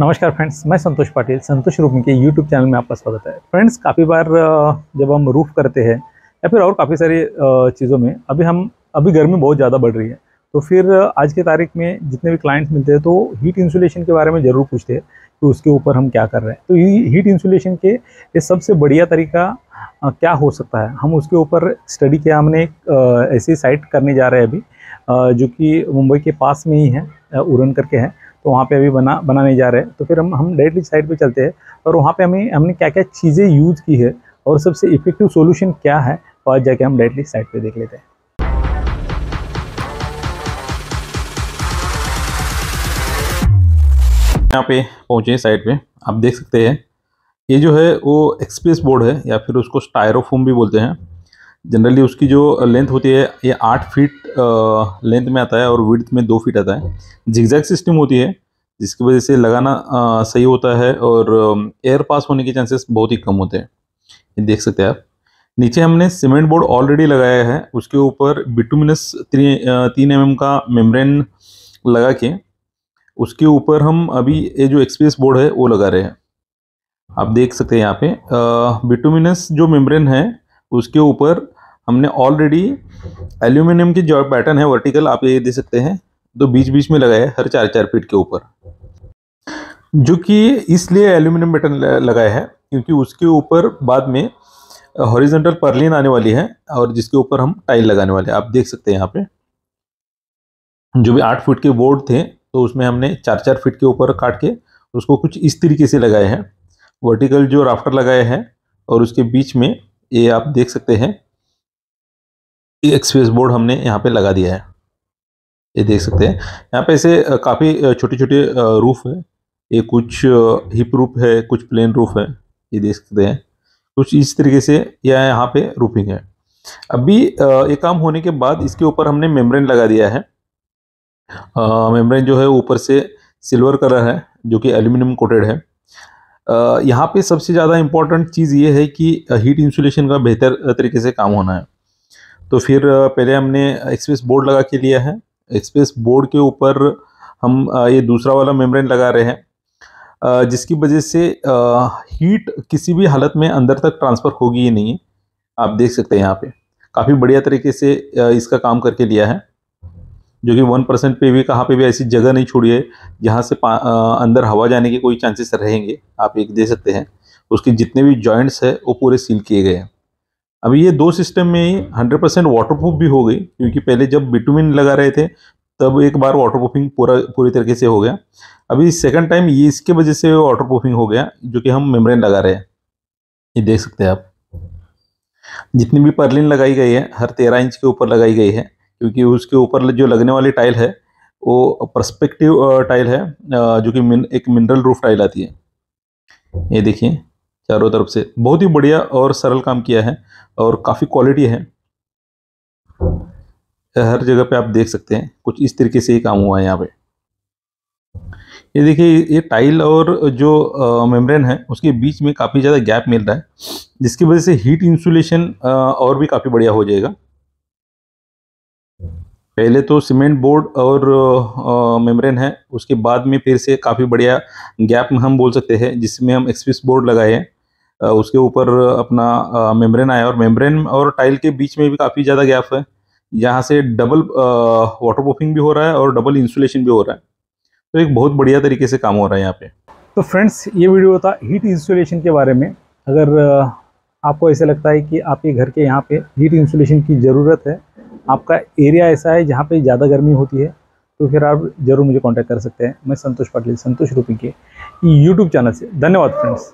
नमस्कार फ्रेंड्स मैं संतोष पाटिल संतोष रूपिंग के यूट्यूब चैनल में आपका स्वागत है फ्रेंड्स काफ़ी बार जब हम रूफ़ करते हैं या फिर और काफ़ी सारी चीज़ों में अभी हम अभी गर्मी बहुत ज़्यादा बढ़ रही है तो फिर आज की तारीख में जितने भी क्लाइंट्स मिलते हैं तो हीट इंसुलेशन के बारे में ज़रूर पूछते हैं कि उसके ऊपर हम क्या कर रहे हैं तो हीट इंसुलेशन के ये सबसे बढ़िया तरीका क्या हो सकता है हम उसके ऊपर स्टडी किया हमने एक ऐसी साइट करने जा रहे हैं अभी जो कि मुंबई के पास में ही है उड़न करके है तो वहाँ पे अभी बना बनाने जा रहे हैं तो फिर हम हम डायरेक्टली साइड पे चलते हैं और वहाँ पे हमें हमने क्या क्या चीज़ें यूज़ की है और सबसे इफेक्टिव सोल्यूशन क्या है और जाके हम डायरेक्टली साइड पर देख लेते हैं यहाँ पे पहुँचे साइड पे आप देख सकते हैं ये जो है वो एक्सप्रेस बोर्ड है या फिर उसको स्टायरोफोम भी बोलते हैं जनरली उसकी जो लेंथ होती है ये आठ फीट लेंथ में आता है और विड्थ में दो फीट आता है जिगजैक सिस्टम होती है जिसकी वजह से लगाना आ, सही होता है और एयर पास होने के चांसेस बहुत ही कम होते हैं ये देख सकते हैं आप नीचे हमने सीमेंट बोर्ड ऑलरेडी लगाया है उसके ऊपर बिटुमिनस थ्री तीन एम mm का मेम्ब्रेन लगा के उसके ऊपर हम अभी ये जो एक्सप्रेस बोर्ड है वो लगा रहे हैं आप देख सकते हैं यहाँ पे बिटुमिनस जो मेम्ब्रेन है उसके ऊपर हमने ऑलरेडी एल्यूमिनियम की जो पैटर्न है वर्टिकल आप ये दे सकते हैं तो बीच बीच में लगाया है हर चार चार फीट के ऊपर जो कि इसलिए एल्यूमिनियम पैटर्न लगाया है क्योंकि उसके ऊपर बाद में हॉरिजेंटल परलिन आने वाली है और जिसके ऊपर हम टाइल लगाने वाले हैं आप देख सकते हैं यहाँ पे जो भी आठ फुट के बोर्ड थे तो उसमें हमने चार चार फीट के ऊपर काट के उसको कुछ इस तरीके से लगाए हैं वर्टिकल जो राफ्टर लगाए हैं और उसके बीच में ये आप देख सकते हैं ये एक्सप्रेस बोर्ड हमने यहाँ पे लगा दिया है ये देख सकते हैं यहाँ पे ऐसे काफ़ी छोटे छोटे रूफ है ये कुछ हिप रूफ है कुछ प्लेन रूफ है ये देख सकते हैं कुछ इस तरीके से यह यहाँ पे रूफिंग है अभी ये काम होने के बाद इसके ऊपर हमने मेम्ब्रेन लगा दिया है मेम्ब्रेन जो है ऊपर से सिल्वर कलर है जो कि एल्यूमिनियम कोटेड है यहाँ पे सबसे ज़्यादा इम्पॉर्टेंट चीज़ ये है कि हीट इंसुलेशन का बेहतर तरीके से काम होना है तो फिर पहले हमने एक्सप्रेस बोर्ड लगा के लिया है एक्सप्रेस बोर्ड के ऊपर हम ये दूसरा वाला मेम्ब्रेन लगा रहे हैं जिसकी वजह से हीट किसी भी हालत में अंदर तक ट्रांसफ़र होगी ही नहीं आप देख सकते हैं यहाँ पे काफ़ी बढ़िया तरीके से इसका काम करके लिया है जो कि वन परसेंट पे भी कहाँ पे भी ऐसी जगह नहीं छोड़ी है जहाँ से आ, अंदर हवा जाने के कोई चांसेस रहेंगे आप एक दे सकते हैं उसके जितने भी जॉइंट्स है वो पूरे सील किए गए हैं अभी ये दो सिस्टम में हंड्रेड परसेंट प्रूफ भी हो गई क्योंकि पहले जब बिटुमिन लगा रहे थे तब एक बार प्रूफिंग पूरा पूरी तरीके से हो गया अभी सेकेंड टाइम ये इसके वजह से प्रूफिंग हो गया जो कि हम मेम्ब्रेन लगा रहे हैं ये देख सकते हैं आप जितनी भी पर्लिन लगाई गई है हर तेरह इंच के ऊपर लगाई गई है क्योंकि उसके ऊपर जो लगने वाली टाइल है वो परस्पेक्टिव टाइल है जो कि मिन, एक मिनरल रूफ टाइल आती है ये देखिए चारों तरफ से बहुत ही बढ़िया और सरल काम किया है और काफ़ी क्वालिटी है हर जगह पे आप देख सकते हैं कुछ इस तरीके से ही काम हुआ है यहाँ पे ये देखिए ये टाइल और जो मेम्ब्रेन है उसके बीच में काफ़ी ज़्यादा गैप मिल रहा है जिसकी वजह से हीट इंसुलेशन और भी काफ़ी बढ़िया हो जाएगा पहले तो सीमेंट बोर्ड और मेम्ब्रेन है उसके बाद में फिर से काफ़ी बढ़िया गैप में हम बोल सकते हैं जिसमें हम एक्सपीस बोर्ड लगाए हैं उसके ऊपर अपना मेम्ब्रेन आया और मेम्ब्रेन और टाइल के बीच में भी काफ़ी ज़्यादा गैप है यहाँ से डबल वाटर प्रूफिंग भी हो रहा है और डबल इंसुलेशन भी हो रहा है तो एक बहुत बढ़िया तरीके से काम हो रहा है यहाँ पर तो फ्रेंड्स ये वीडियो था हीट इंसुलेशन के बारे में अगर आपको ऐसा लगता है कि आपके घर के यहाँ पे हीट इंसुलेशन की ज़रूरत है आपका एरिया ऐसा है जहाँ पे ज़्यादा गर्मी होती है तो फिर आप ज़रूर मुझे कांटेक्ट कर सकते हैं मैं संतोष पाटिल संतोष रूपी के यूट्यूब चैनल से धन्यवाद फ्रेंड्स